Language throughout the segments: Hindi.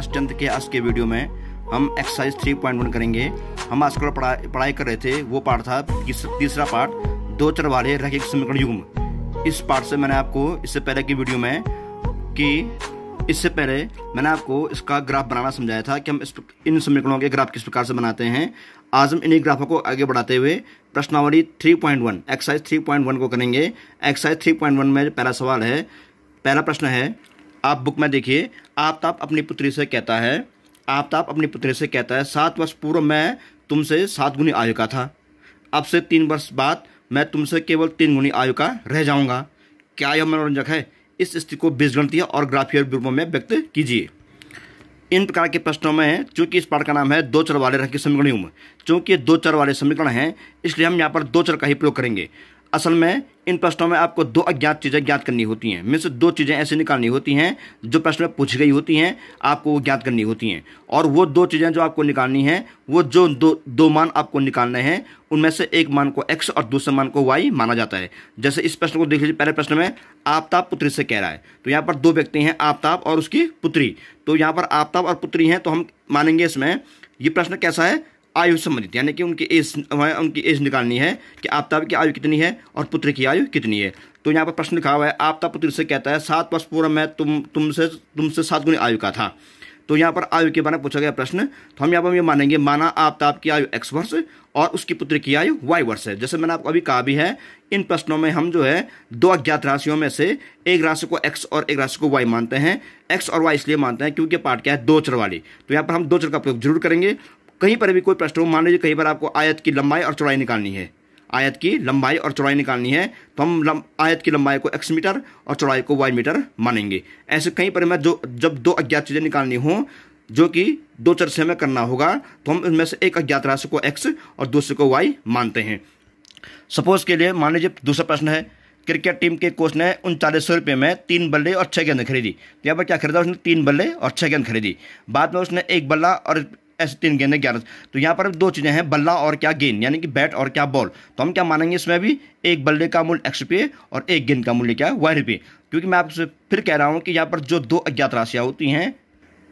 क्लास टेंथ के आज के वीडियो में हम एक्सरसाइज 3.1 करेंगे हम आजकल पढ़ाई पढ़ाई कर रहे थे वो पार्ट था तीसरा पार्ट दो चर वाले रैखिक समीकरण युग्म इस पार्ट से मैंने आपको इससे पहले की वीडियो में कि इससे पहले मैंने आपको इसका ग्राफ बनाना समझाया था कि हम इस इन समीकरणों के ग्राफ किस प्रकार से बनाते हैं आज हम इन्हीं ग्राफों को आगे बढ़ाते हुए प्रश्नावली 3.1 एक्सरसाइज 3.1 को करेंगे एक्सरसाइज 3.1 में पहला सवाल है पहला प्रश्न है आप बुक में देखिए आपताप अपनी पुत्री से कहता है आपताप अपनी पुत्री से कहता है सात वर्ष पूर्व मैं तुमसे सात गुनी आयु का था अब से तीन वर्ष बाद मैं तुमसे केवल तीन गुनी आयु का रह जाऊंगा क्या यह मनोरंजक है इस स्थिति को बीजगणतीय और ग्राफियर रूपों में व्यक्त कीजिए इन प्रकार के प्रश्नों में चूंकि इस पाठ का नाम है दो चर वाले रंग की समीकरण चूंकि ये दो चर वाले समीकरण हैं इसलिए हम यहाँ पर दो चर का ही प्रयोग करेंगे असल में इन प्रश्नों में आपको दो अज्ञात चीज़ें ज्ञात करनी होती हैं मिस दो चीज़ें ऐसी निकालनी होती हैं जो प्रश्न में पूछी गई होती हैं आपको वो ज्ञात करनी होती हैं और वो दो चीज़ें जो आपको निकालनी हैं वो जो दो दो मान आपको निकालने हैं उनमें से एक मान को एक्स और दूसरे मान को वाई माना जाता है जैसे इस प्रश्न को देख लीजिए पहले प्रश्न में आपताब पुत्री से कह रहा है तो यहाँ पर दो व्यक्ति हैं आपताब और उसकी पुत्री तो यहाँ पर आपताब और पुत्री हैं तो हम मानेंगे इसमें ये प्रश्न कैसा है आयु संबंधित यानी कि उनकी एज उनकी एज निकालनी है कि आपताब की आयु कितनी है और पुत्र की आयु कितनी है तो यहाँ पर प्रश्न लिखा हुआ है आपता पुत्र से कहता है सात वर्ष पूर्व मैं तुम तुमसे तुमसे सात गुणी आयु का था तो यहाँ पर आयु के बारे में पूछा गया प्रश्न तो हम यहाँ पर ये मानेंगे माना आपताब की आयु एक्स वर्ष और उसकी पुत्र की आयु वाई वर्ष है जैसे मैंने आपको अभी कहा भी है इन प्रश्नों में हम जो है दो अज्ञात राशियों में से एक राशि को एक्स और एक राशि को वाई मानते हैं एक्स और वाई इसलिए मानते हैं क्योंकि पार्ट क्या है दो चर वाली तो यहाँ पर हम दो चर का प्रयोग जरूर करेंगे कहीं पर भी कोई प्रश्न हो मान लीजिए कहीं पर आपको आयत की लंबाई और चौड़ाई निकालनी है आयत की लंबाई और चौड़ाई निकालनी है तो हम आयत की लंबाई को एक्स मीटर और चौड़ाई को वाई मीटर मानेंगे ऐसे कहीं पर मैं जो जब दो अज्ञात चीज़ें निकालनी हो जो कि दो चर से हमें करना होगा तो हम इनमें से एक अज्ञात राशि को एक्स और दूसरे को वाई मानते हैं सपोज के लिए मान लीजिए दूसरा प्रश्न है क्रिकेट टीम के कोच ने उनचालीस सौ रुपये में तीन बल्ले और छः गेंद खरीदी तो यहाँ पर क्या खरीदा उसने तीन बल्ले और छः गेंद खरीदी बाद में उसने एक बल्ला और ऐसे तीन गेंदें ग्यारह तो यहाँ पर दो चीज़ें हैं बल्ला और क्या गेंद यानी कि बैट और क्या बॉल तो हम क्या मानेंगे इसमें भी एक बल्ले का मूल्य एक्स रुपये और एक गेंद का मूल्य क्या है वाई रुपये क्योंकि मैं आपसे फिर कह रहा हूँ कि यहाँ पर जो दो अज्ञात राशियाँ होती हैं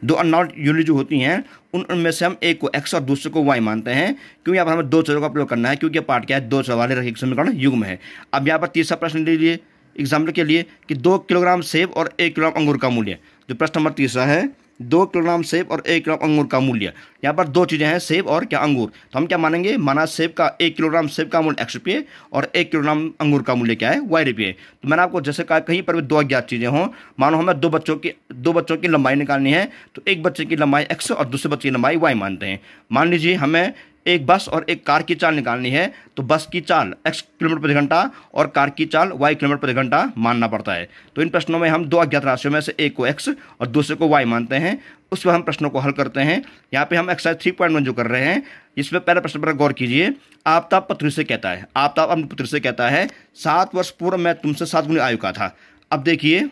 दो अननॉट यूनिट जो होती हैं उन उनमें से हम एक को एक्स और दूसरे को वाई मानते हैं क्योंकि यहाँ पर हमें दो चरों का प्रयोग करना है क्योंकि ये पार्ट क्या है दो चर वाले रखे समीकरण युग में है अब यहाँ पर तीसरा प्रश्न ले लिए एग्जाम्पल के लिए कि दो किलोग्राम सेब और एक किलोग्राम अंगूर का मूल्य जो प्रश्न नंबर तीसरा है दो किलोग्राम सेब और एक किलोग्राम अंगूर का मूल्य यहाँ पर दो चीज़ें हैं सेब और क्या अंगूर तो हम क्या मानेंगे माना सेब का एक किलोग्राम सेब का मूल्य एक्स रुपये और एक किलोग्राम अंगूर का मूल्य क्या है वाई रुपये तो मैंने आपको जैसे कहा कहीं पर भी दो अज्ञात चीज़ें हों मानो हमें दो बच्चों की दो बच्चों की लंबाई निकालनी है तो एक बच्चे की लंबाई एक्स और दूसरे बच्चे की लंबाई वाई मानते हैं मान लीजिए हमें एक बस और एक कार की चाल निकालनी है तो बस की चाल x किलोमीटर प्रति घंटा और कार की चाल y किलोमीटर प्रति घंटा मानना पड़ता है तो इन प्रश्नों में हम दो अज्ञात राशियों में से एक को x और दूसरे को y मानते हैं उस पर हम प्रश्नों को हल करते हैं यहाँ पे हम एक्सरसाइज थ्री पॉइंट वन जो कर रहे हैं इसमें पहले प्रश्न पर गौर कीजिए आपताब पत्र से कहता है आपताब अपने पुत्र से कहता है सात वर्ष पूर्व मैं तुमसे सात गुणी आयु का था अब देखिए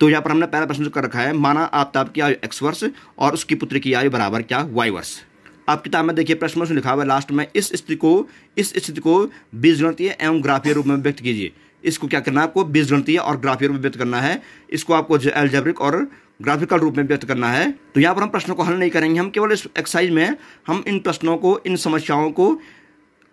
तो यहाँ पर हमने पहला प्रश्न जो कर रखा है माना आपताब की आयु एक्स वर्ष और उसकी पुत्र की आयु बराबर क्या वाई वर्ष आप किताब में देखिए प्रश्न उसमें लिखा हुआ है लास्ट में इस स्थिति को इस स्थिति को बीजगणतीय एवं ग्राफीय रूप में व्यक्त कीजिए इसको क्या करना है आपको बीजगणतीय और ग्राफीय रूप में व्यक्त करना है इसको आपको एल्जेब्रिक और ग्राफिकल रूप में व्यक्त करना है तो यहाँ पर हम प्रश्नों को हल नहीं करेंगे हम केवल इस एक्सरसाइज में हम इन प्रश्नों को इन समस्याओं को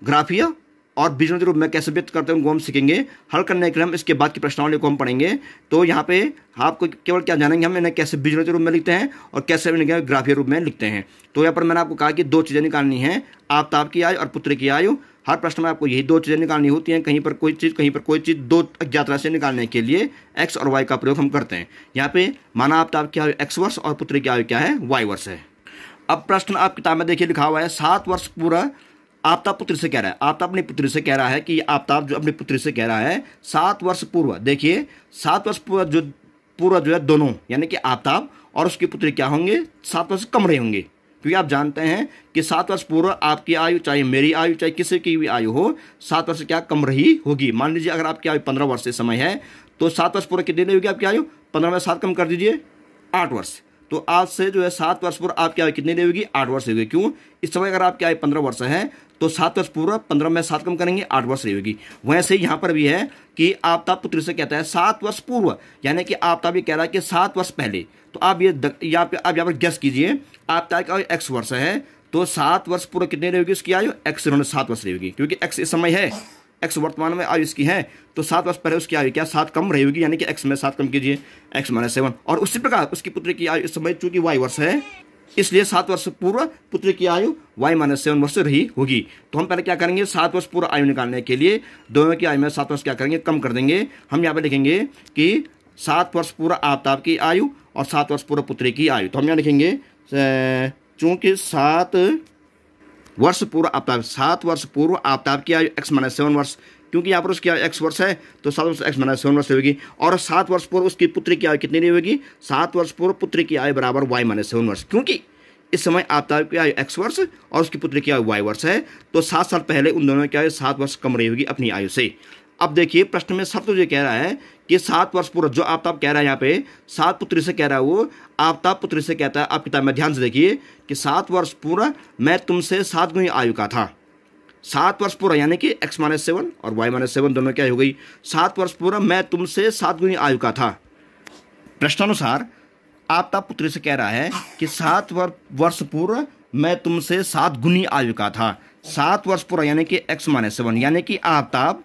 ग्राफिया और बीजों के रूप में कैसे व्यक्त करते हैं उनको हम सीखेंगे हल करने के लिए हम इसके बाद की प्रश्नावली को हम पढ़ेंगे तो यहाँ पे आपको केवल क्या जानेंगे हम इन्हें कैसे बीजों के रूप में लिखते हैं और कैसे इन्हें ग्राफीय रूप में लिखते हैं तो यहाँ पर मैंने आपको कहा कि दो चीज़ें निकालनी है आपताब की आयु और पुत्र की आयु हर प्रश्न में आपको यही दो चीज़ें निकालनी होती हैं कहीं पर कोई चीज़ कहीं पर कोई चीज़ दो अज्ञात राशि निकालने के लिए एक्स और वाई का प्रयोग हम करते हैं यहाँ पे माना आपताब की आयु एक्स वर्ष और पुत्र की आयु क्या है वाई वर्ष है अब प्रश्न आप किताब में देखिए लिखा हुआ है सात वर्ष पूरा आपता पुत्र से कह रहा है आपता अपने पुत्र से कह रहा है कि आपताब जो अपने पुत्र से कह रहा है सात वर्ष पूर्व देखिए सात वर्ष पूर्व जो पूर्व जो है दोनों यानी कि आपताब और उसके पुत्र क्या होंगे सात वर्ष कम रहे होंगे क्योंकि आप जानते हैं कि सात वर्ष पूर्व आपकी आयु चाहे मेरी आयु चाहे किसी की भी आयु हो सात वर्ष क्या कम रही होगी मान लीजिए अगर आपकी आयु पंद्रह वर्ष से समय है तो सात वर्ष पूर्व कितनी होगी आपकी आयु पंद्रह में सात कम कर दीजिए आठ वर्ष तो आज से जो है सात वर्ष पूर्व आपकी आयु कितनी होगी आठ वर्ष होगी क्यों इस समय अगर आपकी आयु पंद्रह वर्ष है तो सात वर्ष पूर्व पंद्रह में सात कम करेंगे आठ वर्ष होगी वैसे यहाँ पर भी है कि आपता पुत्र से कहता है सात वर्ष पूर्व यानी कि आपता भी कह रहा है कि सात वर्ष पहले तो आप ये यहाँ पे आप यहाँ पर गैस कीजिए आपता का एक्स वर्ष है तो सात वर्ष पूर्व कितनी रहेगी उसकी आयु एक्स इन्होंने सात वर्ष रहेगी क्योंकि एक्स इस समय है एक्स वर्तमान में आयु इसकी है तो सात वर्ष पहले उसकी आयु क्या सात कम रहेगी यानी कि एक्स में सात कम कीजिए एक्स माइनस सेवन और उसी प्रकार उसकी पुत्र की आयु इस समय चूंकि वाई वर्ष है इसलिए सात वर्ष पूर्व पुत्र की आयु वाई माइनस सेवन वर्ष रही होगी तो हम पहले क्या करेंगे सात वर्ष पूर्व आयु निकालने के लिए दोनों की आयु में सात वर्ष क्या करेंगे कम कर देंगे हम यहाँ पर लिखेंगे कि सात वर्ष पूर्व आफ्ताब की आयु और सात वर्ष पूर्व पुत्री की आयु तो हम यहाँ लिखेंगे चूंकि सात वर्ष पूर्व आफ्ताब सात वर्ष पूर्व आफ्ताब की आयु एक्स माइनस सेवन वर्ष क्योंकि यहाँ पर उसकी एक्स वर्ष है तो सात वर्ष एक्स माइनस सेवन वर्ष होगी और सात वर्ष पूर्व उसकी पुत्री की आयु कितनी नहीं होगी सात वर्ष पूर्व पुत्री की आयु बराबर वाई माइनस सेवन वर्ष क्योंकि इस समय आपता की आयु एक्स वर्ष और उसकी पुत्री की आयु वाई वर्ष है तो सात साल पहले उन दोनों की आयु सात वर्ष कम रही होगी अपनी आयु से अब देखिए प्रश्न में सब तो ये कह रहा है कि सात वर्ष पूर्व जो आपताब कह रहा है यहाँ पे सात पुत्री से कह रहा है वो आपताब पुत्री से कहता है आप किताब में ध्यान से देखिए कि सात वर्ष पूर्व मैं तुमसे सात गुणी आयु का था सात वर्ष पूरा यानी कि एक्स माइनस सेवन और वाई माइनस सेवन दोनों क्या हो गई सात वर्ष पूरा मैं तुमसे सात गुनी आयु का था प्रश्नानुसार आपता पुत्री से कह रहा है कि सात वर्ष पूर्व मैं तुमसे सात गुनी आयु का था सात वर्ष पूरा यानी कि एक्स माइनस सेवन यानी कि आपताब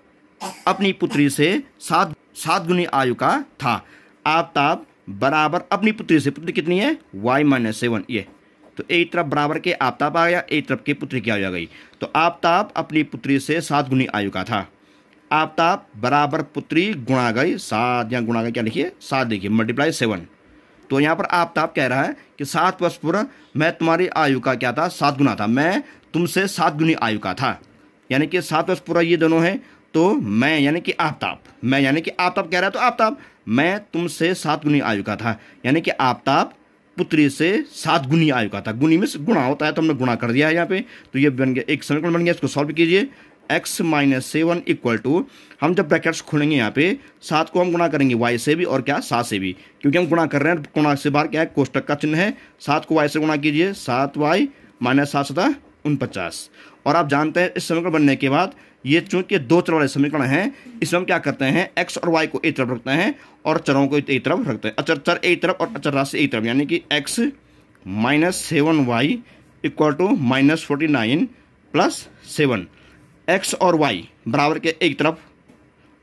अपनी पुत्री से सात सात गुनी आयु का था आपताब बराबर अपनी पुत्री से पुत्री कितनी है वाई माइनस सेवन ये तो एक तरफ बराबर के आपताप आ गया एक तरफ की पुत्री की आयु आ गई तो आपताप अपनी पुत्री से सात गुनी आयु का था आपताप बराबर पुत्री गुणा गई सात या गुणा गई क्या लिखिए सात देखिए मल्टीप्लाई सेवन तो यहाँ पर आपताप कह रहा है कि सात वर्ष पूर्व मैं तुम्हारी आयु का क्या था सात गुना था मैं तुमसे सात गुनी आयु का था यानी कि सात वर्ष पूरा ये दोनों हैं तो मैं यानी कि आफ्ताब मैं यानी कि आपताप कह रहा है तो आपताप मैं तुमसे सात गुनी आयु का था यानी कि आपताप पुत्री से सात गुनी आयु का था गुनी में से गुणा होता है तो हमने गुणा कर दिया है यहाँ पे तो ये बन गया एक समीकरण बन गया इसको सॉल्व कीजिए X minus seven equal to हम जब ब्रैकेट्स खोलेंगे यहाँ पे सात को हम गुणा करेंगे वाई से भी और क्या सात से भी क्योंकि हम गुणा कर रहे हैं तो गुणा से बाहर क्या है कोष्टक का चिन्ह है सात को वाई से गुणा कीजिए सात वाई माइनस सात सतह उनपचास और आप जानते हैं इस समीकरण बनने के बाद ये चूंकि दो चर वाले समीकरण हैं इसमें हम क्या करते हैं एक्स और वाई को एक तरफ रखते हैं और चरों को एक तरफ रखते हैं अचर अच्छा, चर एक तरफ और अचर राशि एक तरफ यानी कि X minus seven Y equal to minus forty nine plus seven X और वाई बराबर के एक तरफ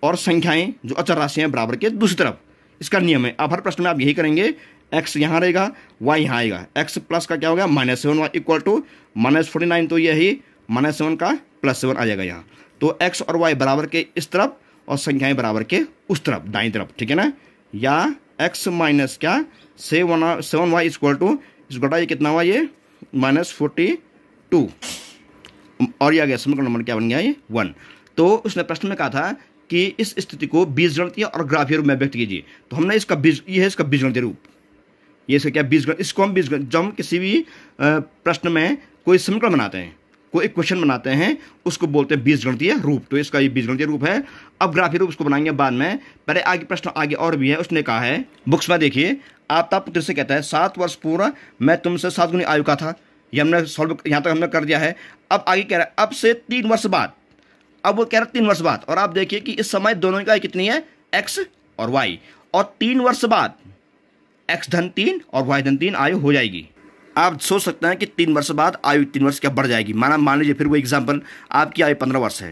और संख्याएं जो अचर राशि हैं बराबर के दूसरी तरफ इसका नियम है अब हर प्रश्न में आप यही करेंगे एक्स यहाँ रहेगा वाई यहाँ आएगा एक्स प्लस का क्या होगा minus seven Y equal to minus forty nine तो यही माइनस सेवन का प्लस सेवन आ जाएगा यहाँ तो एक्स और वाई बराबर के इस तरफ और संख्याएं बराबर के उस तरफ दाई तरफ ठीक है ना या एक्स माइनस क्या seven seven Y equal to इस घटा ये कितना हुआ ये माइनस फोर्टी टू और यह आ गया समीकरण नंबर क्या बन गया ये वन तो उसने प्रश्न में कहा था कि इस स्थिति को बीज गणतीय और ग्राफीय रूप में व्यक्त कीजिए तो हमने इसका बीज ये है इसका बीज गणतीय रूप ये इसका क्या बीज इसको हम बीज जब हम किसी भी प्रश्न में कोई समीकरण बनाते हैं को एक क्वेश्चन बनाते हैं उसको बोलते हैं बीज गणतीय रूप तो इसका ये बीज गणतीय रूप है अब ग्राफी रूप उसको बनाएंगे बाद में पहले आगे प्रश्न आगे और भी है उसने कहा है बुक्स में देखिए आपता पुत्र से कहता है सात वर्ष पूर्व मैं तुमसे सात गुणी आयु का था ये हमने सॉल्व यहाँ तक हमने कर दिया है अब आगे कह रहा है अब से तीन वर्ष बाद अब वो कह रहा है तीन वर्ष बाद और आप देखिए कि इस समय दोनों की कितनी है एक्स और वाई और तीन वर्ष बाद एक्स धन तीन और वाई धन तीन आयु हो जाएगी आप सोच सकते हैं कि तीन वर्ष बाद आयु तीन वर्ष क्या बढ़ जाएगी माना मान लीजिए फिर वो एग्जाम्पल आपकी आयु पंद्रह वर्ष है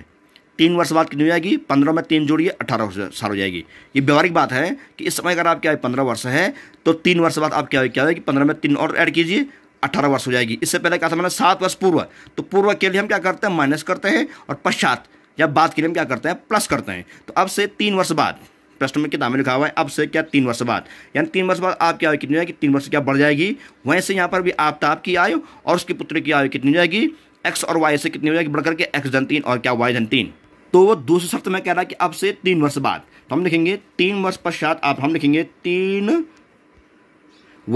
तीन वर्ष बाद कितनी हो जाएगी पंद्रह में तीन जोड़िए अठारह साल हो जाएगी ये व्यवहारिक बात है कि इस समय अगर आपकी आयु पंद्रह वर्ष है तो तीन वर्ष बाद आप क्या हो क्या होगी पंद्रह में तीन और ऐड कीजिए अठारह वर्ष हो जाएगी इससे पहले क्या था मैंने सात वर्ष पूर्व तो पूर्व के लिए हम क्या करते हैं माइनस करते हैं और पश्चात या बात के लिए हम क्या करते हैं प्लस करते हैं तो अब से तीन वर्ष बाद प्रश्न में किताब में लिखा हुआ है अब से क्या तीन वर्ष बाद यानी तीन वर्ष बाद आपकी आयु कितनी जाएगी तीन वर्ष क्या बढ़ जाएगी वैसे यहाँ पर भी आफ्ताब की आयु और उसके पुत्र की आयु कितनी जाएगी एक्स और वाई से कितनी हो जाएगी बढ़कर के एक्स धन तीन और क्या वाई धन तीन तो वो दूसरे शब्द में कह रहा है कि अब से तीन वर्ष बाद तो हम लिखेंगे तीन वर्ष पश्चात आप हम लिखेंगे तीन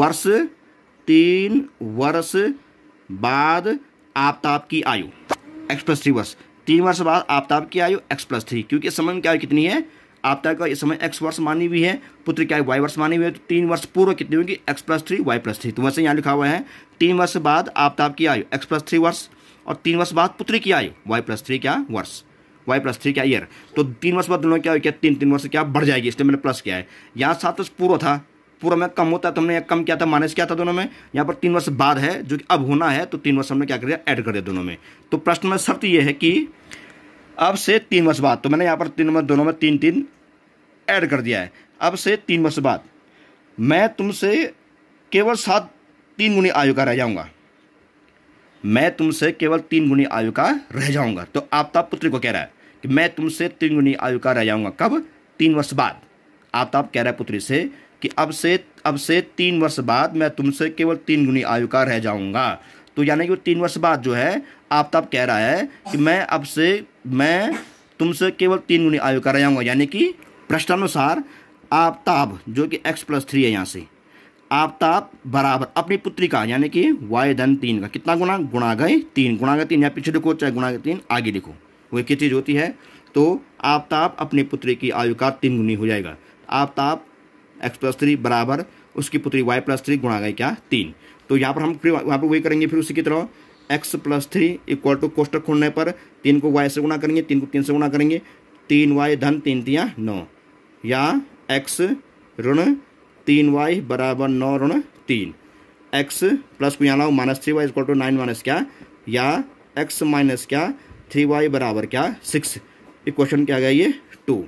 वर्ष तीन वर्ष बाद आफ्ताब की आयु एक्स प्लस थ्री वर्ष तीन वर्ष बाद आफ्ताब की आयु एक्स प्लस थ्री क्योंकि समय में क्या आयु कितनी है आपदा का इस समय एक्स वर्ष मानी हुई है पुत्र क्या है वाई वर्ष मानी हुई है तो तीन वर्ष पूर्व कितनी होगी X plus three Y plus three तो वैसे यहाँ लिखा हुआ है तीन वर्ष बाद आपताब की आयु एक्स प्लस थ्री वर्ष और तीन वर्ष बाद पुत्र की आयु वाई प्लस थ्री क्या वर्ष वाई प्लस थ्री क्या ईयर तो तीन वर्ष बाद दोनों क्या हो क्या तीन तीन वर्ष क्या बढ़ जाएगी इसलिए मैंने प्लस किया है यहाँ सात वर्ष पूर्व था पूर्व में कम होता है तो हमने कम किया था माइनस किया था दोनों में यहाँ पर तीन वर्ष बाद है जो कि अब होना है तो तीन वर्ष हमने क्या कर दिया एड कर दिया दोनों में तो प्रश्न में शर्त यह है कि अब से तीन वर्ष बाद तो मैंने यहाँ पर तीन दोनों में तीन तीन ऐड कर दिया है अब से तीन वर्ष बाद मैं तुमसे केवल सात तीन गुनी आयु का रह जाऊंगा मैं तुमसे केवल तीन गुनी आयु का रह जाऊंगा तो आपता पुत्री को कह रहा है कि मैं तुमसे तीन गुनी आयु का रह जाऊंगा कब तीन वर्ष बाद आपताप कह रहा है पुत्री से कि अब से अब से तीन वर्ष बाद मैं तुमसे केवल तीन गुनी आयु का रह जाऊंगा तो यानी कि तीन वर्ष बाद जो है आफ्ताब कह रहा है कि मैं अब से मैं तुमसे केवल तीन गुणी आयु कर जाऊँगा यानी कि प्रश्नानुसार आफ्ताब जो कि x प्लस थ्री है यहाँ से आफ्ताब बराबर अपनी पुत्री का यानी कि y धन तीन का कितना गुना गुणा गए तीन गुणा गए तीन या पीछे लिखो चाहे गुणा गए तीन आगे लिखो वह क्या चीज़ होती है तो आफ्ताब अपनी पुत्री की आयु का तीन गुणी हो जाएगा आफ्ताब एक्स प्लस थ्री बराबर उसकी पुत्री वाई प्लस थ्री गुणा गए क्या तीन तो यहाँ पर हम फिर वहाँ पर वही करेंगे फिर उसी की तरह X plus three equal to कोष्टक खोलने पर तीन को वाई से गुणा करेंगे तीन को तीन से गुणा करेंगे तीन वाई धन तीन तिया नौ या एक्स ऋण तीन वाई बराबर नौ ऋण तीन एक्स प्लस को यहाँ लाओ minus three Y equal to nine minus क्या या एक्स माइनस क्या थ्री वाई बराबर क्या सिक्स इक्वेशन क्या गया ये टू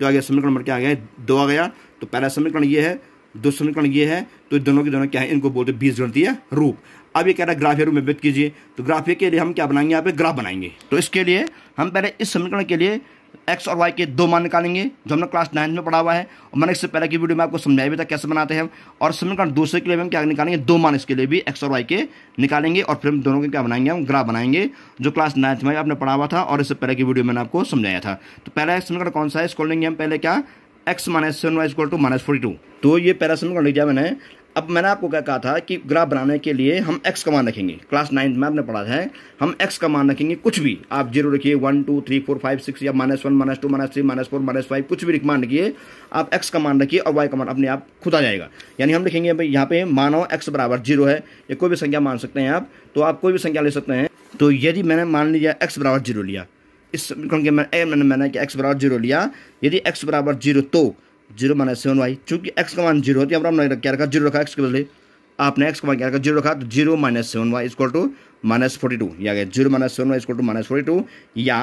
तो आ गया समीकरण नंबर क्या आ गया दो आ गया तो पहला समीकरण ये है दो समीकरण ये है तो दोनों के दोनों क्या है इनको बोलते बीज गणतीय रूप अब ये कह रहा है ग्राफ रूप में व्यक्त कीजिए तो ग्राफिक के लिए हम क्या बनाएंगे यहाँ पे ग्राफ बनाएंगे तो इसके लिए हम पहले इस समीकरण के लिए एक्स और वाई के दो मान निकालेंगे जो हमने क्लास नाइन्थ में पढ़ा हुआ है और मैंने इससे पहले की वीडियो में आपको समझाया भी था कैसे बनाते हैं और समीकरण दूसरे के लिए हम क्या निकालेंगे दो मान इसके लिए भी एक्स और वाई के निकालेंगे और फिर हम दोनों के क्या बनाएंगे हम ग्राफ बनाएंगे जो क्लास नाइन्थ में आपने पढ़ा हुआ था और इससे पहले की वीडियो में आपको समझाया था तो पहला समीकरण कौन सा है इसको लेंगे हम पहले क्या X minus seven Y equal to minus forty two तो ये पहला समीकरण लिख दिया मैंने अब मैंने आपको क्या कहा था कि ग्राफ बनाने के लिए हम एक्स मान रखेंगे क्लास नाइन्थ में आपने पढ़ा है हम एक्स मान रखेंगे कुछ भी आप जीरो रखिए one two three four five six या minus one minus two minus three minus four minus five कुछ भी मान रखिए आप एक्स मान रखिए और वाई मान अपने आप खुद आ जाएगा यानी हम लिखेंगे भाई यहाँ पे मानो एक्स बराबर जीरो है या कोई भी संख्या मान सकते हैं आप तो आप कोई भी संख्या ले सकते हैं तो यदि मैंने मान लिया एक्स बराबर जीरो लिया इस मैंने मैंने कि एक्स बराबर जीरो लिया यदि एक्स बराबर जीरो तो जीरो माइनस सेवन वाई चूंकि एक्स का मान जीरो होती है तो हमने क्या रखा जीरो रखा एक्स के बदले आपने एक्स का मान क्या रखा जीरो रखा तो zero minus seven Y equal to minus forty two या गया zero minus seven Y equal to minus forty two या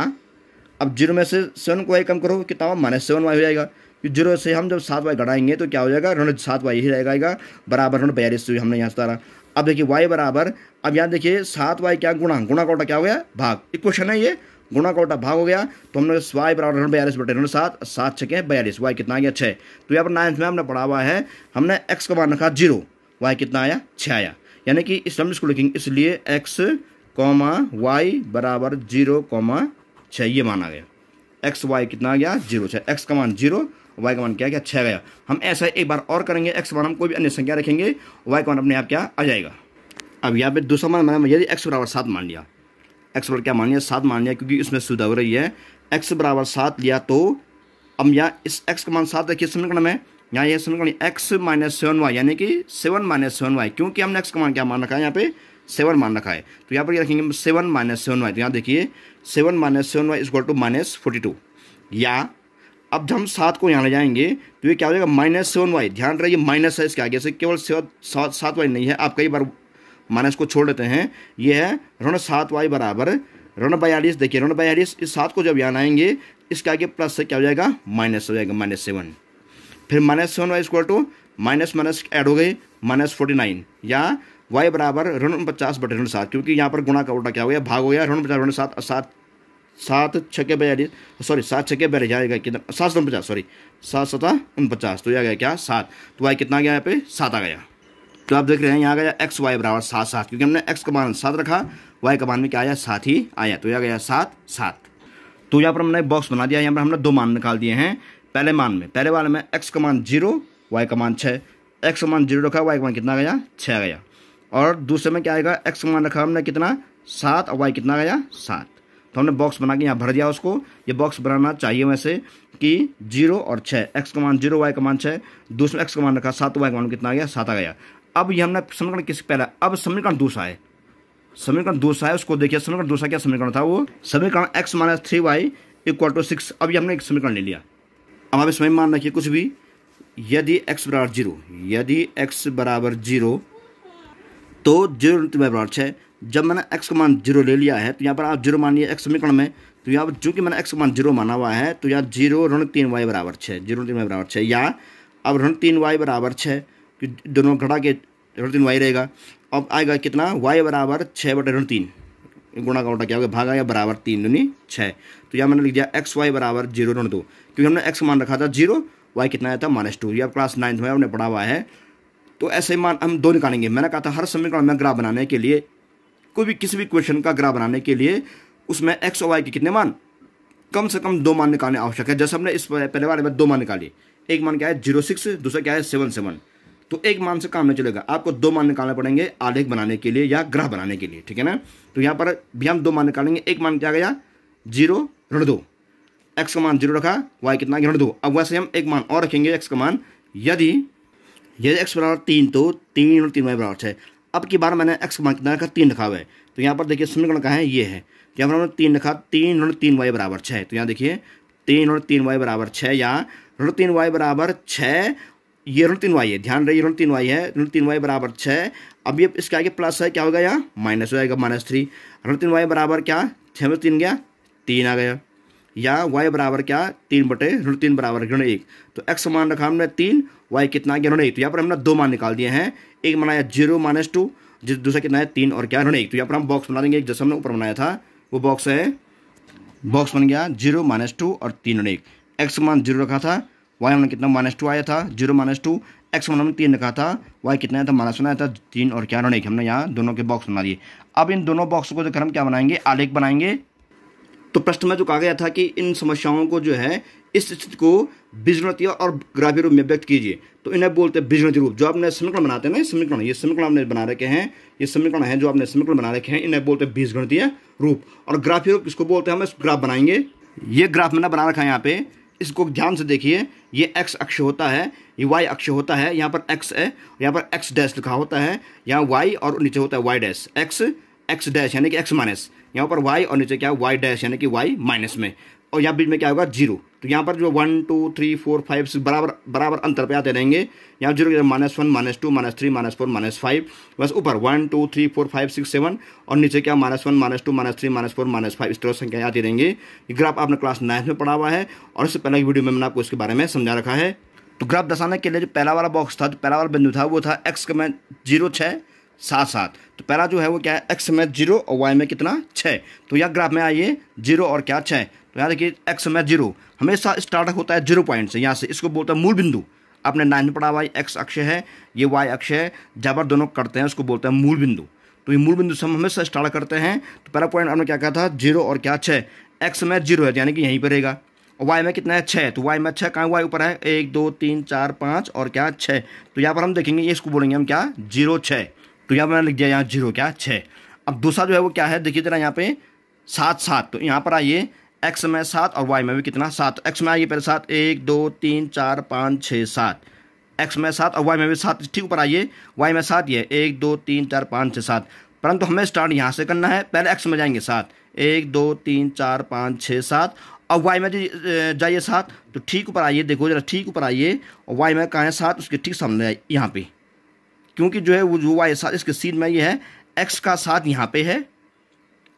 अब जीरो में से सेवन को वाई कम करो कितना माइनस सेवन वाई हो जाएगा जीरो से हम जब सात वाई घटाएंगे तो क्या हो जाएगा रण सात वाई ही रह जाएगा बराबर उन्होंने बयालीस हमने यहाँ से अब देखिए वाई बराबर अब यहाँ देखिए सात वाई क्या गुणा गुणा कोटा क्या हो गया भाग एक क्वेश्चन है ये गुणा का उल्टा भाग हो गया तो हमने वाई बराबर बयालीस बटे ऋण सात सात छके बयालीस वाई कितना आ गया छः तो यहाँ पर नाइन्थ में हमने पढ़ा हुआ है हमने एक्स का मान रखा जीरो वाई कितना आया छः आया यानी कि इस समझ इसको लिखेंगे इसलिए एक्स कॉमा वाई बराबर जीरो कॉमा छः ये माना गया एक्स वाई कितना आ गया जीरो छः एक्स का मान जीरो वाई का मान क्या गया छः गया हम ऐसा एक बार और करेंगे एक्स मान हम कोई भी अन्य संख्या रखेंगे वाई का मान अपने आप क्या आ जाएगा अब यहाँ पे दूसरा मान मैंने यदि एक्स बराबर सात मान लिया एक्स बराबर क्या मान लिया सात मान लिया क्योंकि इसमें सुविधा हो रही है एक्स बराबर सात लिया तो अब यहाँ इस एक्स का मान सात रखिए समीकरण में यहाँ यह समीकरण एक्स माइनस सेवन वाई यानी कि सेवन माइनस सेवन वाई क्योंकि हमने एक्स का मान क्या मान रखा है यहाँ पे सेवन मान रखा है तो यहाँ पर क्या रखेंगे सेवन माइनस सेवन वाई तो यहाँ देखिए seven minus seven Y equal to minus forty two या अब जब हम सात को यहाँ ले जाएंगे तो ये क्या हो जाएगा माइनस सेवन वाई ध्यान रखिए माइनस है इसके आगे से केवल सेवन सात वाई नहीं है आप कई बार माइनस इसको छोड़ देते हैं ये है ऋण सात वाई बराबर ऋण बयालीस देखिए ऋण बयालीस इस सात को जब यहाँ लाएंगे इसके आगे प्लस से क्या हो जाएगा माइनस हो जाएगा माइनस सेवन फिर minus seven Y square to minus minus add हो गई माइनस फोर्टी नाइन या वाई बराबर ऋण पचास बटे ऋण सात क्योंकि यहाँ पर गुणा का उल्टा क्या हो गया भाग हो गया ऋण पचास ऋण सात सात सात छके बयालीस सॉरी सात छके बयालीस आएगा कितना सात सौ उनपचास सॉरी सात सता उनपचास तो यह आ गया क्या सात तो वाई कितना गया यहाँ पे सात आ गया तो आप देख रहे हैं यहाँ गया एक्स वाई बराबर सात सात क्योंकि हमने एक्स का मान सात रखा वाई का मान में क्या आया सात ही आया तो यह गया सात सात तो यहाँ पर हमने बॉक्स बना दिया यहाँ पर हमने दो मान निकाल दिए हैं पहले मान में पहले वाले में एक्स का मान जीरो वाई का मान छः एक्स का मान जीरो रखा वाई का मान कितना गया छः गया और दूसरे में क्या आएगा एक्स का मान रखा हमने कितना सात और वाई कितना गया सात तो हमने बॉक्स बना के यहाँ भर दिया उसको ये बॉक्स बनाना चाहिए वैसे कि जीरो और छः एक्स का मान जीरो वाई का मान छः दूसरा एक्स का मान रखा सात वाई का मान कितना आ गया सात आ गया अब ये हमने समीकरण किस पहला अब समीकरण दूसरा है समीकरण दूसरा है उसको देखिए समीकरण दूसरा क्या समीकरण था वो समीकरण X minus three Y equal to six अब ये हमने एक समीकरण ले लिया अब आप इसमें मान रखिए कुछ भी यदि एक्स बराबर जीरो यदि एक्स बराबर जीरो तो जीरो बराबर छः जब मैंने एक्स का मान जीरो ले लिया है तो यहाँ पर आप जीरो मानिए एक्स समीकरण में तो यहाँ पर चूँकि मैंने एक्स का मान जीरो माना हुआ है तो यहाँ जीरो ऋण तीन वाई बराबर छः जीरो तीन वाई बराबर छः या अब ऋण तीन वाई बराबर छः दोनों घटा के ऋण तीन वाई रहेगा अब आएगा कितना वाई बराबर छः बटे ऋण तीन गुणा का उल्टा क्या होगा भागा या बराबर तीन दूनी छः तो यहाँ मैंने लिख दिया एक्स वाई बराबर जीरो ऋण दो क्योंकि हमने एक्स मान रखा था जीरो वाई कितना आया था माइनस टू या क्लास नाइन्थ में हमने पढ़ा हुआ है तो ऐसे मान हम दो निकालेंगे मैंने कहा था हर समीकरण में ग्राफ बनाने के लिए कोई भी किसी भी क्वेश्चन का ग्राफ बनाने के लिए उसमें एक्स और वाई के कितने मान कम से कम दो मान निकालने आवश्यक है जैसे हमने इस पहले बारे में दो मान निकाले एक मान क्या है जीरो सिक्स दूसरा क्या है सेवन सेवन तो एक मान से काम नहीं चलेगा आपको दो मान निकालने पड़ेंगे आलेख बनाने के लिए या ग्रह बनाने के लिए ठीक है ना तो यहाँ पर भी हम दो मान निकालेंगे एक मान क्या गया जीरो ऋण दो एक्स का मान जीरो रखा वाई कितना ऋण दो अब वैसे हम एक मान और रखेंगे एक्स का मान यदि यदि एक्स बराबर तीन तो तीन और तीन वाई बराबर छः अब की बार मैंने एक्स का मान कितना रखा तीन रखा हुआ है तो यहाँ पर देखिए समीकरण कहा है ये है तो यहाँ पर हमने तीन रखा तीन ऋण तीन वाई बराबर छः तो यहाँ देखिए तीन ऋण तीन वाई बराबर छः या ऋण तीन वाई बराबर छः ये ऋण तीन वाई है ध्यान रहे ऋण तीन वाई है ऋण तीन वाई बराबर छः अब ये इसके आगे प्लस है क्या होगा यहाँ माइनस हो जाएगा माइनस थ्री ऋण तीन वाई बराबर क्या छः में तीन गया तीन आ गया या वाई बराबर क्या तीन बटे ऋण तीन बराबर ऋण एक तो एक्स मान रखा हमने तीन वाई कितना आ गया ऋण एक तो यहाँ पर हमने दो मान निकाल दिए हैं एक बनाया जीरो माइनस टू जिस दूसरा कितना है तीन और क्या ऋण एक तो यहाँ पर हम बॉक्स बना देंगे एक जैसे हमने ऊपर बनाया था वो बॉक्स है बॉक्स बन गया जीरो माइनस टू और तीन ऋण एक एक्स मान जीरो रखा था वाई हमने कितना माइनस टू आया था जीरो माइनस टू एक्स हमने तीन रखा था वाई कितना आया था माइनस वन आया था तीन और क्या एक हमने यहाँ दोनों के बॉक्स बना दिए अब इन दोनों बॉक्स को देखकर हम क्या बनाएंगे आलेख बनाएंगे तो प्रश्न में जो कहा गया था कि इन समस्याओं को जो है इस स्थिति को बिजनती और ग्राफी रूप में व्यक्त कीजिए तो इन्हें बोलते हैं बिजनती रूप जो आपने समीकरण बनाते हैं ना समीकरण ये समीकरण आपने बना रखे हैं ये समीकरण है जो आपने समीकरण बना रखे हैं इन्हें बोलते हैं बीजगणतीय रूप और ग्राफी रूप इसको बोलते हैं हम इस ग्राफ बनाएंगे ये ग्राफ मैंने बना रखा है यहाँ पे इसको ध्यान से देखिए ये एक्स अक्ष होता है ये वाई अक्ष होता है यहाँ पर एक्स है यहाँ पर एक्स डैश लिखा होता है यहाँ वाई और नीचे होता है Y dash X X dash यानी कि एक्स माइनस यहाँ पर वाई और नीचे क्या वाई डैश यानी कि वाई माइनस में और यहाँ बीच में क्या होगा जीरो तो यहाँ पर जो one two three four five six बराबर बराबर अंतर पे आते रहेंगे यहाँ zero minus one minus two minus three minus four minus five बस ऊपर one two three four five six seven और नीचे क्या minus one minus two minus three minus four minus five इस तरह संख्या आती ये ग्राफ आपने क्लास नाइन्थ में पढ़ा हुआ है और इससे पहले की वीडियो में मैंने आपको इसके बारे में समझा रखा है तो ग्राफ दर्शाने के लिए जो पहला वाला बॉक्स था जो पहला वाला बिंदु था वो था एक्स का मैं जीरो छः सात सात तो पहला जो है वो क्या है एक्स में जीरो और वाई में कितना छः तो यह ग्राफ में आइए जीरो और क्या छः तो यहाँ देखिए एक्स में जीरो हमेशा स्टार्ट होता है जीरो पॉइंट से यहाँ से इसको बोलता है मूल बिंदु आपने नाइन में पढ़ा हुआ एक्स अक्ष है ये वाई अक्ष है आप दोनों करते हैं उसको बोलते हैं मूल बिंदु तो ये मूल बिंदु से हम हमेशा स्टार्ट करते हैं तो पहला पॉइंट आपने क्या कहा था जीरो और क्या छः एक्स में जीरो है यानी कि यहीं पर रहेगा और वाई में कितना है छः तो वाई में छः कहाँ वाई ऊपर है एक दो तीन चार पाँच और क्या छः तो यहाँ पर हम देखेंगे ये इसको बोलेंगे हम क्या जीरो छः तो यहाँ पर मैंने लिख दिया यहाँ जीरो क्या छः अब दूसरा जो है वो क्या है देखिए जरा यहाँ पे सात सात तो यहाँ पर आइए एक्स में सात और वाई में भी कितना सात एक्स में आइए पहले सात एक दो तीन चार पाँच छः सात एक्स में सात और वाई में भी सात ठीक ऊपर आइए वाई में सात ये एक दो तीन चार पाँच छः सात परंतु हमें स्टार्ट यहाँ से करना है पहले एक्स में जाएंगे सात एक दो तीन चार पाँच छः सात और वाई में जाइए सात तो ठीक ऊपर आइए देखो जरा ठीक ऊपर आइए और वाई में कहाँ है सात उसके ठीक सामने आइए यहाँ पर क्योंकि जो है वो जो वाई सात इसके सीध में ये है एक्स का सात यहाँ पे है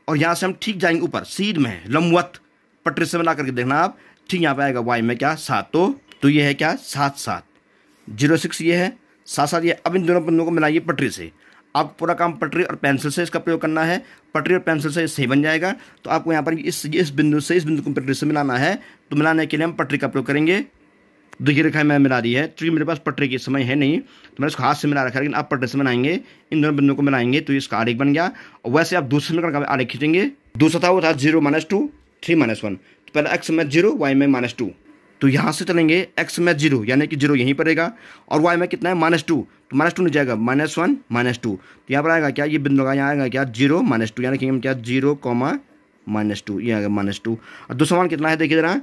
और यहाँ से हम ठीक जाएंगे ऊपर सीध में लंबवत पटरी से बना करके देखना आप ठीक यहाँ पे आएगा वाई में क्या सात तो तो ये है क्या सात सात जीरो सिक्स ये है साथ साथ ये अब इन दोनों बंदों को मिलाइए पटरी से आप पूरा काम पटरी और पेंसिल से इसका प्रयोग करना है पटरी और पेंसिल से सही बन जाएगा तो आपको यहाँ पर इस इस बिंदु से इस बिंदु को पटरी से मिलाना है तो मिलाने के लिए हम पटरी का प्रयोग करेंगे देखिए रेखा मैं मिला दी है चूँकि मेरे पास पटरी की समय है नहीं तो मैंने इसको हाथ से मिला रखा है लेकिन आप पटरी से बनाएंगे इन दोनों बिंदुओं को मिलाएंगे तो इसका आरेख बन गया और वैसे आप दूसरे में आरेख खींचेंगे दूसरा था वो था zero minus two three minus one तो पहले एक्स में जीरो वाई में माइनस टू तो यहाँ से चलेंगे एक्स में जीरो यानी कि जीरो यहीं पर रहेगा और वाई में कितना है माइनस टू तो माइनस टू नहीं जाएगा माइनस वन माइनस टू तो यहाँ पर आएगा क्या ये बिंदु का यहाँ आएगा क्या जीरो माइनस टू यानी कि हम क्या जीरो कॉमा माइनस टू ये आएगा माइनस टू और दूसरा मान कितना है देखिए जरा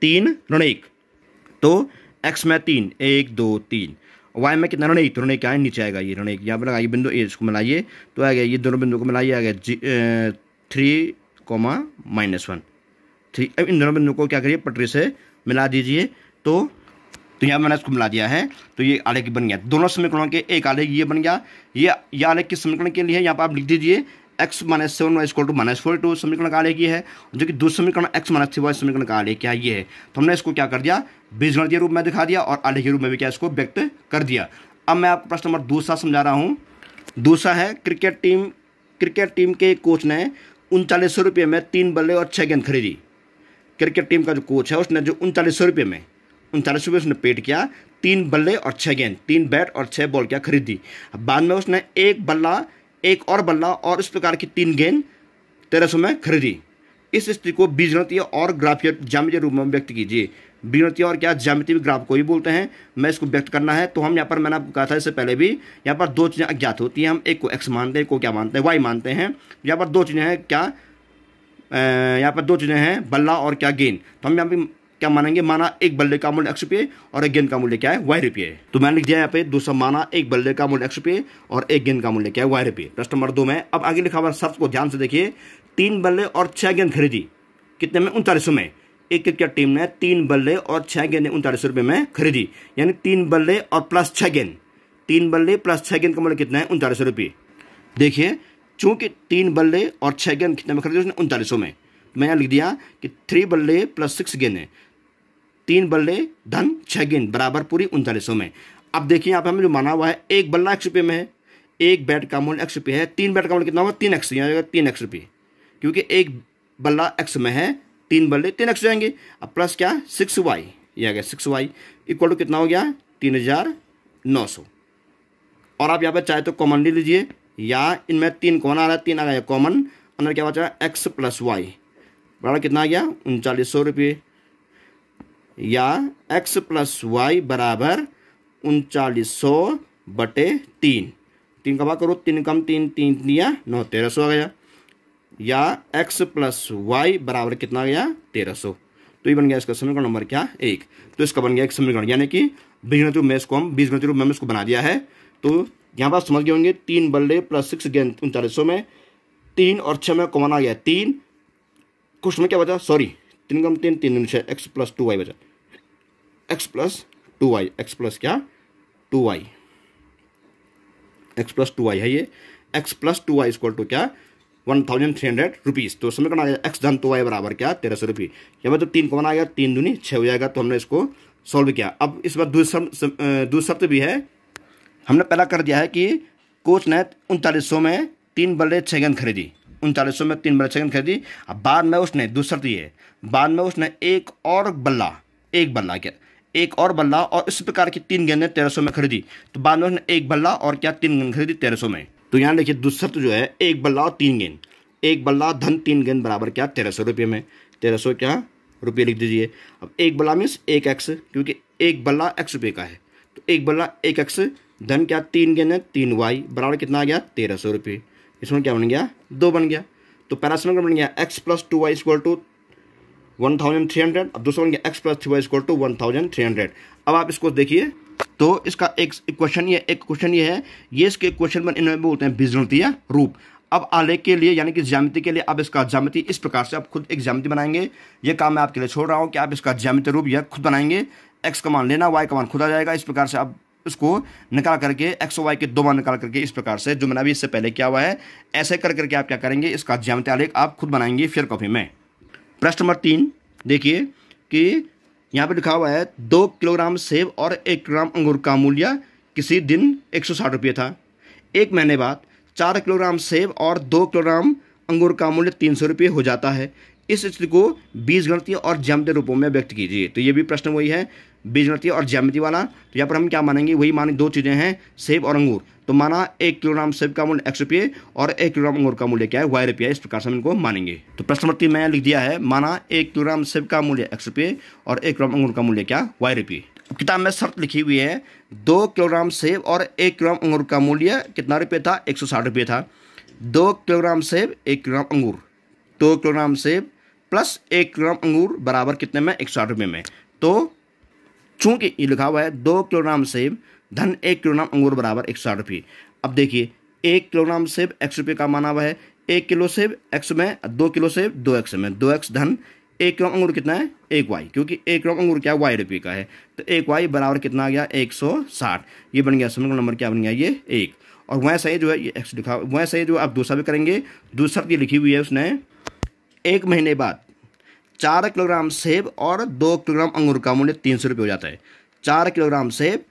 तीन ऋण एक तो एक्स में तीन एक दो तीन वाई में कितना ऋण एक तो ऋण एक क्या है नीचे आएगा ये ऋण एक यहाँ पर लगाइए बिंदु ए इसको मिलाइए तो आ गया ये दोनों बिंदु को मिलाइए आ गया जी three comma minus one three अब इन दोनों बिंदुओं को क्या करिए पटरी से मिला दीजिए तो तो यहाँ मैंने इसको मिला दिया है तो ये आलेख बन गया दोनों समीकरणों के एक आलेख ये बन गया ये ये आलेख किस समीकरण के लिए यहाँ पर आप लिख दीजिए X minus seven Y equal to minus four two समीकरण का आलेख ये है जो कि दूसरा समीकरण एक्स माइनस थ्री वाई समीकरण का आलेख क्या ये है तो हमने इसको क्या कर दिया बीजगणतीय रूप में दिखा दिया और आलेख के रूप में भी क्या इसको व्यक्त कर दिया अब मैं आपको प्रश्न नंबर दूसरा समझा रहा हूँ दूसरा है क्रिकेट टीम क्रिकेट टीम के कोच ने उनचालीस सौ रुपये में तीन बल्ले और छः गेंद खरीदी क्रिकेट टीम का जो कोच है उसने जो उनतालीस सौ रुपये में उनतालीस रुपये उसने पेट किया तीन बल्ले और छः गेंद तीन बैट और छः बॉल क्या खरीदी बाद में उसने एक बल्ला एक और बल्ला और इस प्रकार की तीन गेंद तेरह सौ में खरीदी इस स्थिति को बीजगणतीय और ग्राफीय जामितीय रूप में व्यक्त कीजिए बीजगणतीय और क्या जामती ग्राफ को ही बोलते हैं मैं इसको व्यक्त करना है तो हम यहाँ पर मैंने आपको कहा था इससे पहले भी यहाँ पर दो चीज़ें अज्ञात होती हैं हम एक को एक्स मानते हैं एक को क्या मानते हैं वाई मानते हैं यहाँ पर दो चीज़ें हैं क्या यहाँ पर दो चीज़ें हैं बल्ला और क्या गेंद तो हम यहाँ पे क्या मानेंगे माना एक बल्ले का मूल्य एक्स रुपये और एक गेंद का मूल्य क्या है वाई रुपये तो मैंने लिख दिया यहाँ पे दूसरा माना एक बल्ले का मूल्य एक्स रुपये और एक गेंद का मूल्य क्या है वाई रुपये प्रश्न नंबर दो में अब आगे लिखा हुआ शब्द को ध्यान से देखिए तीन बल्ले और छः गेंद खरीदी कितने में उनतालीस में एक क्रिकेट टीम ने तीन बल्ले और छः गेंद उनतालीस रुपये में खरीदी यानी तीन बल्ले और प्लस छः गेंद तीन बल्ले प्लस छः गेंद का मूल्य कितना है उनतालीस रुपये देखिए चूंकि तीन बल्ले और छह गेंद कितने में खरीदे उसने उनतालीस में मैं यहाँ लिख दिया कि थ्री बल्ले प्लस सिक्स गेंदें है तीन बल्ले धन छह गेंद बराबर पूरी उनतालीस में अब देखिए यहाँ पे हमें जो माना हुआ है एक बल्ला एक रुपये में है एक बैट का मूल्य एक्स रुपये है तीन बैट का मूल्य कितना होगा तीन एक्स यहाँ जाएगा तीन एक्स रुपये क्योंकि एक बल्ला एक्स में है तीन बल्ले तीन एक्स जाएंगे अब प्लस क्या सिक्स वाई ये आ गया सिक्स वाई इक्वल टू कितना हो गया तीन हज़ार नौ सौ और आप यहाँ पर चाहे तो कॉमन ले लीजिए या इनमें तीन कौन आ रहा है तीन आ गया कॉमन अंदर क्या बचा एक्स प्लस वाई बराबर कितना आ गया उनचालीस सौ रुपये या एक्स प्लस वाई बराबर उनचालीस सौ बटे तीन तीन का भाग करो तीन कम तीन तीन दिया नौ तेरह सौ आ गया या एक्स प्लस वाई बराबर कितना आ गया तेरह सौ तो ये बन गया इसका समीकरण नंबर क्या एक तो इसका बन गया एक समीकरण यानी कि बीजगणित रूप में इसको हम बीजगणित रूप में इसको बना दिया है तो यहाँ पर समझ गए होंगे तीन बल्ले प्लस सिक्स गेंद उनचालीसों में तीन और छः में कॉमन आ गया तीन कुछ में क्या बचा सॉरी तीन कम तीन तीन छः एक्स प्लस टू वाई बचा X plus two Y X plus क्या two Y X plus two Y है ये X plus two Y equal to क्या one thousand three hundred rupees तो समीकरण आ गया एक्स धन टू वाई बराबर क्या तेरह सौ रुपये या मतलब तो तीन कॉमन आ गया तीन दूनी छः हो जाएगा तो हमने इसको सॉल्व किया अब इस बार दूसरा दूसरा शब्द भी है हमने पहला कर दिया है कि कोच ने उनतालीस सौ में तीन बल्ले छः गेंद खरीदी उनतालीस सौ में तीन बल्ले छः गेंद खरीदी अब बाद में उसने दूसरा दिए बाद में उसने एक और बल्ला एक बल्ला क्या एक और बल्ला और इस प्रकार की तीन गेंदें तेरह सौ में खरीदी तो बाद में उसने एक बल्ला और क्या तीन गेंद खरीदी तेरह सौ में तो यहाँ देखिए दूसर तो जो है एक बल्ला और तीन गेंद एक बल्ला धन तीन गेंद बराबर क्या तेरह सौ रुपये में तेरह सौ क्या रुपये लिख दीजिए अब एक बल्ला मीन्स एक एक्स क्योंकि एक बल्ला एक्स रुपये का है तो एक बल्ला एक एक्स धन क्या तीन के अंदर तीन वाई बराबर कितना आ गया तेरह सौ रुपये इसमें क्या बन गया दो बन गया तो पहला समीकरण बन गया X plus two Y equal to one thousand three hundred अब दूसरा बन गया X plus three Y equal to one thousand three hundred अब आप इसको देखिए तो इसका एक क्वेश्चन ये एक क्वेश्चन ये है ये इसके क्वेश्चन में इन्होंने बोलते हैं बीजगणितीय है, रूप अब आले के लिए यानी कि ज्यामिति के लिए आप इसका ज्यामिति इस प्रकार से आप खुद एक ज्यामिति बनाएंगे ये काम मैं आपके लिए छोड़ रहा हूँ कि आप इसका ज्यामिति रूप यह खुद बनाएंगे एक्स का मान लेना वाई का मान खुद आ जाएगा इस प्रकार से आप उसको निकाल करके एक्स वाई के दो बार निकाल करके इस प्रकार से जो मैंने अभी इससे पहले किया हुआ है ऐसे कर करके आप क्या करेंगे इसका ज्यामिति आलेख आप खुद बनाएंगे फिर कॉपी में प्रश्न नंबर तीन देखिए कि यहाँ पर लिखा हुआ है दो किलोग्राम सेब और एक किलोग्राम अंगूर का मूल्य किसी दिन एक सौ था एक महीने बाद चार किलोग्राम सेब और दो किलोग्राम अंगूर का मूल्य तीन सौ रुपये हो जाता है इस स्थिति को बीज गणितीय और जमते रूपों में व्यक्त कीजिए तो ये भी प्रश्न वही है बीजमती और ज्यामती वाला तो यहाँ पर हम क्या मानेंगे वही माने दो चीज़ें हैं सेब और अंगूर तो माना एक किलोग्राम सेब का मूल्य एक रुपये और एक किलोग्राम अंगूर का मूल्य क्या है वाई रुपया इस प्रकार से हम इनको मानेंगे तो प्रश्न नंबर तीन मैंने लिख दिया है माना एक किलोग्राम सेब का मूल्य एक रुपये और एक किलोग्राम अंगूर का मूल्य क्या वाई रुपये किताब में शर्त लिखी हुई है दो किलोग्राम सेब और एक किलोग्राम अंगूर का मूल्य कितना रुपये था एक सौ साठ रुपये था दो किलोग्राम सेब एक किलोग्राम अंगूर दो किलोग्राम सेब प्लस एक किलोग्राम अंगूर बराबर कितने में एक सौ साठ रुपये में तो चूंकि ये लिखा हुआ है दो किलोग्राम सेब धन एक किलोग्राम अंगूर बराबर एक सौ रुपये अब देखिए एक किलोग्राम सेब एक्स रुपये का माना हुआ है एक किलो सेब एक्स में दो किलो सेब दो एक्स में दो एक्स धन एक किलो अंगूर कितना है एक वाई क्योंकि एक किलो अंगूर क्या वाई रुपये का है तो एक वाई बराबर कितना आ गया एक सौ साठ ये बन गया समीकरण नंबर क्या बन गया ये एक और वह सही जो है ये एक्स लिखा वह सही जो आप दूसरा भी करेंगे दूसरा की लिखी हुई है उसने एक महीने बाद चार किलोग्राम सेब और दो किलोग्राम अंगूर का मूल्य तीन सौ रुपये हो जाता है चार किलोग्राम सेब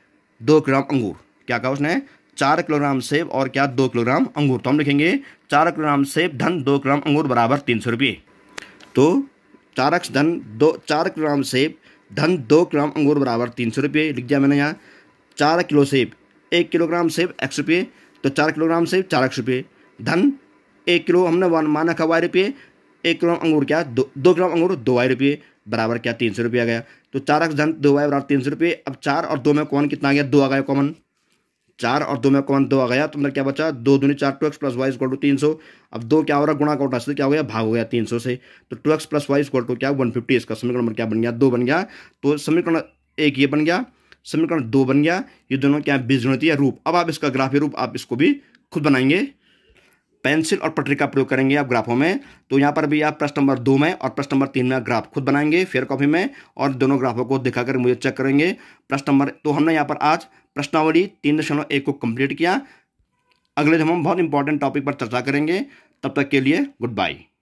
दो किलोग्राम अंगूर क्या कहा उसने चार किलोग्राम सेब और क्या दो किलोग्राम अंगूर तो हम लिखेंगे चार किलोग्राम सेब धन दो किलोग्राम अंगूर बराबर तीन सौ रुपये तो चार धन दो चार किलोग्राम सेब धन दो किलोग्राम अंगूर बराबर तीन सौ रुपये लिख दिया मैंने यहाँ चार किलो सेब एक किलोग्राम सेब सौ रुपये तो चार किलोग्राम सेब चार रुपये धन एक किलो हमने वन माना था रुपये एक किलो अंगूर क्या दो दो किलो अंगूर दो आई रुपये बराबर क्या तीन सौ रुपये आ गया तो चार अक्स धन दो आई बराबर तीन सौ रुपये अब चार और दो में कॉमन कितना आ गया दो आ गया कॉमन चार और दो में कॉमन दो आ गया तो मतलब क्या बचा दो दूनी चार two X plus Y equal to तीन सौ अब दो क्या हो रहा गुणा कौटा से क्या हो गया भाग हो गया तीन सौ से तो two X plus Y equal to क्या वन फिफ्टी इसका समीकरण नंबर क्या बन गया दो बन गया तो समीकरण एक ये बन गया समीकरण दो बन गया ये दोनों क्या है रूप अब आप इसका ग्राफी रूप आप इसको भी खुद बनाएंगे पेंसिल और पटरी का प्रयोग करेंगे आप ग्राफों में तो यहाँ पर भी आप प्रश्न नंबर दो में और प्रश्न नंबर तीन में ग्राफ खुद बनाएंगे फेयर कॉपी में और दोनों ग्राफों को दिखाकर मुझे चेक करेंगे प्रश्न नंबर तो हमने यहाँ पर आज प्रश्नावली तीन दशमलव एक को कंप्लीट किया अगले दिन हम बहुत इंपॉर्टेंट टॉपिक पर चर्चा करेंगे तब तक के लिए गुड बाय